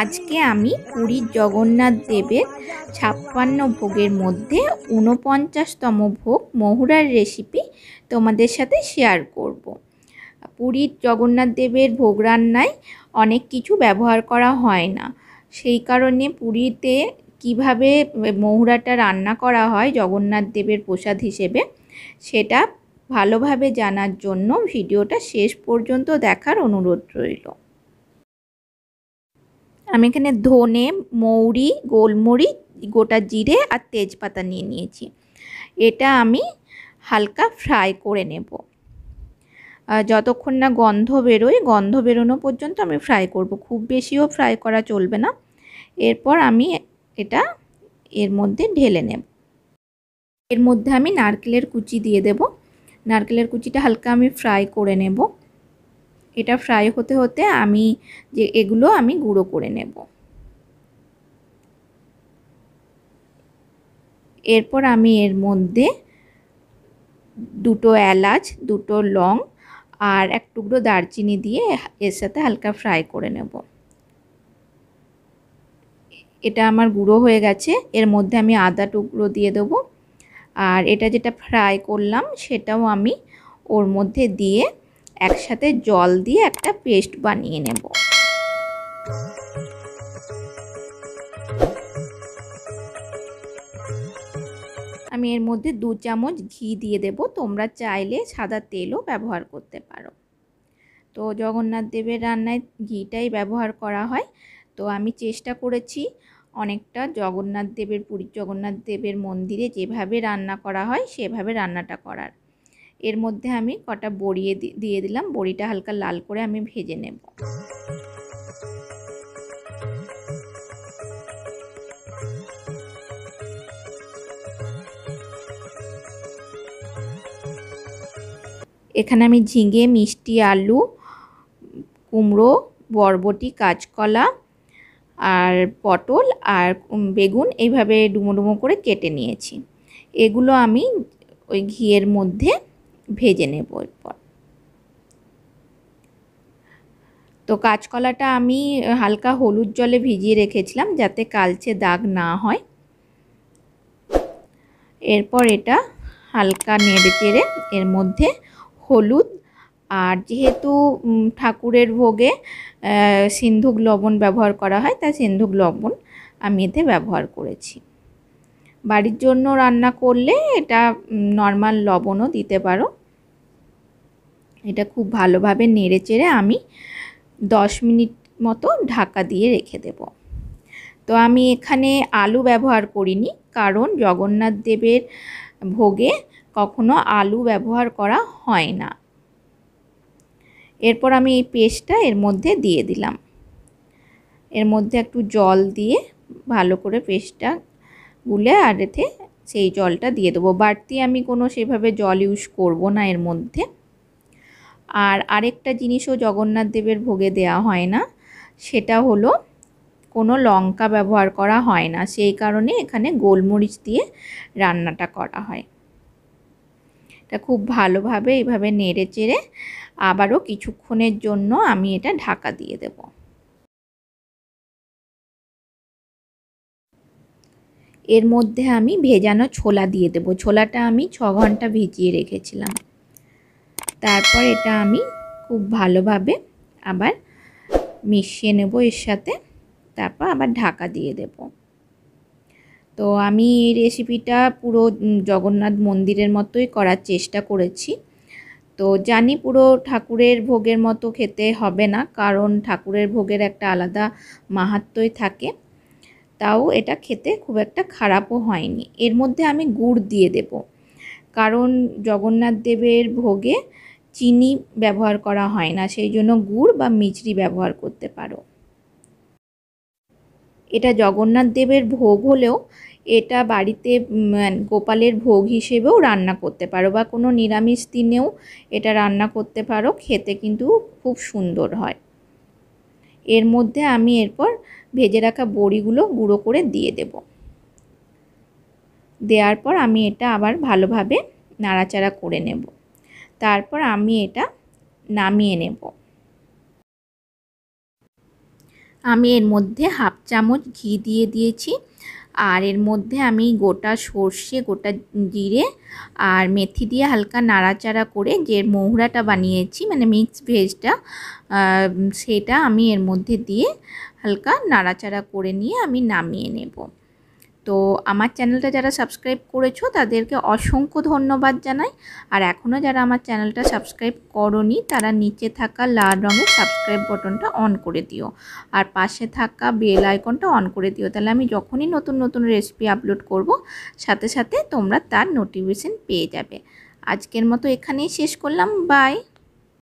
আজকে আমি পুরীর জগন্নাথ দেবের ছাপ্পান্ন ভোগের মধ্যে উনপঞ্চাশতম ভোগ মহুরার রেসিপি তোমাদের সাথে শেয়ার করব। পুরীর জগন্নাথ দেবের ভোগ রান্নায় অনেক কিছু ব্যবহার করা হয় না সেই কারণে পুরীতে কিভাবে মহুরাটা রান্না করা হয় জগন্নাথ দেবের প্রসাদ হিসেবে সেটা ভালোভাবে জানার জন্য ভিডিওটা শেষ পর্যন্ত দেখার অনুরোধ রইল আমি এখানে ধনে মৌরি গোলমরিচ গোটা জিরে আর তেজপাতা নিয়ে নিয়েছি এটা আমি হালকা ফ্রাই করে নেব যতক্ষণ না গন্ধ বেরোয় গন্ধ বেরোনো পর্যন্ত আমি ফ্রাই করব খুব বেশিও ফ্রাই করা চলবে না এরপর আমি এটা এর মধ্যে ঢেলে নেব এর মধ্যে আমি নারকেলের কুচি দিয়ে দেবো নারকেলের কুচিটা হালকা আমি ফ্রাই করে নেব এটা ফ্রাই হতে হতে আমি যে এগুলো আমি গুঁড়ো করে নেব এরপর আমি এর মধ্যে দুটো এলাচ দুটো লং আর এক টুকরো দারচিনি দিয়ে এর সাথে হালকা ফ্রাই করে নেব এটা আমার গুঁড়ো হয়ে গেছে এর মধ্যে আমি আদা টুকরো দিয়ে দেবো আর এটা যেটা ফ্রাই করলাম সেটাও আমি ওর মধ্যে দিয়ে একসাথে জল দিয়ে একটা পেস্ট বানিয়ে নেব আমি এর মধ্যে দু চামচ ঘি দিয়ে দেব তোমরা চাইলে সাদা তেলও ব্যবহার করতে পারো তো জগন্নাথ দেবের রান্নায় ঘিটাই ব্যবহার করা হয় তো আমি চেষ্টা করেছি অনেকটা জগন্নাথ দেবের পুরীর জগন্নাথ দেবের মন্দিরে যেভাবে রান্না করা হয় সেভাবে রান্নাটা করার এর মধ্যে আমি কটা বড়িয়ে দিয়ে দিলাম বড়িটা হালকা লাল করে আমি ভেজে নেব এখানে আমি ঝিঙে মিষ্টি আলু কুমড়ো বরবটি কাঁচকলা আর পটল আর বেগুন এইভাবে ডুমো ডুমো করে কেটে নিয়েছি এগুলো আমি ওই ঘিয়ের মধ্যে ভেজে নেব এরপর তো কাঁচকলাটা আমি হালকা হলুদ জলে ভিজিয়ে রেখেছিলাম যাতে কালচে দাগ না হয় এরপর এটা হালকা নেড়ে চেড়ে এর মধ্যে হলুদ আর যেহেতু ঠাকুরের ভোগে সিন্ধুক লবণ ব্যবহার করা হয় তাই সিন্ধুক লবণ আমি এতে ব্যবহার করেছি বাড়ির জন্য রান্না করলে এটা নর্মাল লবণও দিতে পারো এটা খুব ভালোভাবে নেড়ে চেড়ে আমি দশ মিনিট মতো ঢাকা দিয়ে রেখে দেব তো আমি এখানে আলু ব্যবহার করিনি কারণ জগন্নাথ দেবের ভোগে কখনো আলু ব্যবহার করা হয় না এরপর আমি এই পেস্টটা এর মধ্যে দিয়ে দিলাম এর মধ্যে একটু জল দিয়ে ভালো করে পেস্টটা গুলে আর সেই জলটা দিয়ে দেবো বাড়তি আমি কোনো সেভাবে জল ইউজ করব না এর মধ্যে আর আরেকটা জিনিসও জগন্নাথ দেবের ভোগে দেয়া হয় না সেটা হলো কোনো লঙ্কা ব্যবহার করা হয় না সেই কারণে এখানে গোলমরিচ দিয়ে রান্নাটা করা হয় এটা খুব ভালোভাবে এইভাবে নেড়ে চেড়ে আবারও কিছুক্ষণের জন্য আমি এটা ঢাকা দিয়ে দেব এর মধ্যে আমি ভেজানো ছোলা দিয়ে দেব ছোলাটা আমি ছ ঘন্টা ভিজিয়ে রেখেছিলাম তারপর এটা আমি খুব ভালোভাবে আবার মিশিয়ে নেব এর সাথে তারপর আবার ঢাকা দিয়ে দেবো তো আমি এই রেসিপিটা পুরো জগন্নাথ মন্দিরের মতোই করার চেষ্টা করেছি তো জানি পুরো ঠাকুরের ভোগের মতো খেতে হবে না কারণ ঠাকুরের ভোগের একটা আলাদা মাহাত্মই থাকে তাও এটা খেতে খুব একটা খারাপও হয়নি এর মধ্যে আমি গুড় দিয়ে দেব কারণ জগন্নাথ দেবের ভোগে চিনি ব্যবহার করা হয় না সেই জন্য গুড় বা মিচড়ি ব্যবহার করতে পারো এটা জগন্নাথ দেবের ভোগ হলেও এটা বাড়িতে গোপালের ভোগ হিসেবেও রান্না করতে পারো বা কোনো নিরামিষ দিনেও এটা রান্না করতে পারো খেতে কিন্তু খুব সুন্দর হয় এর মধ্যে আমি এরপর ভেজে রাখা বড়িগুলো গুঁড়ো করে দিয়ে দেব দেওয়ার পর আমি এটা আবার ভালোভাবে নাড়াচাড়া করে নেব তারপর আমি এটা নামিয়ে নেব আমি এর মধ্যে হাফ চামচ ঘি দিয়ে দিয়েছি আর এর মধ্যে আমি গোটা সর্ষে গোটা জিরে আর মেথি দিয়ে হালকা নাড়াচাড়া করে যে মহুরাটা বানিয়েছি মানে মিক্স ভেজটা সেটা আমি এর মধ্যে দিয়ে হালকা নাড়াচাড়া করে নিয়ে আমি নামিয়ে নেবো তো আমার চ্যানেলটা যারা সাবস্ক্রাইব করেছো তাদেরকে অসংখ্য ধন্যবাদ জানাই আর এখনও যারা আমার চ্যানেলটা সাবস্ক্রাইব করনি তারা নিচে থাকা লাল রঙের সাবস্ক্রাইব বটনটা অন করে দিও আর পাশে থাকা বেল আইকনটা অন করে দিও তাহলে আমি যখনই নতুন নতুন রেসিপি আপলোড করব সাথে সাথে তোমরা তার নোটিফিকেশান পেয়ে যাবে আজকের মতো এখানেই শেষ করলাম বাই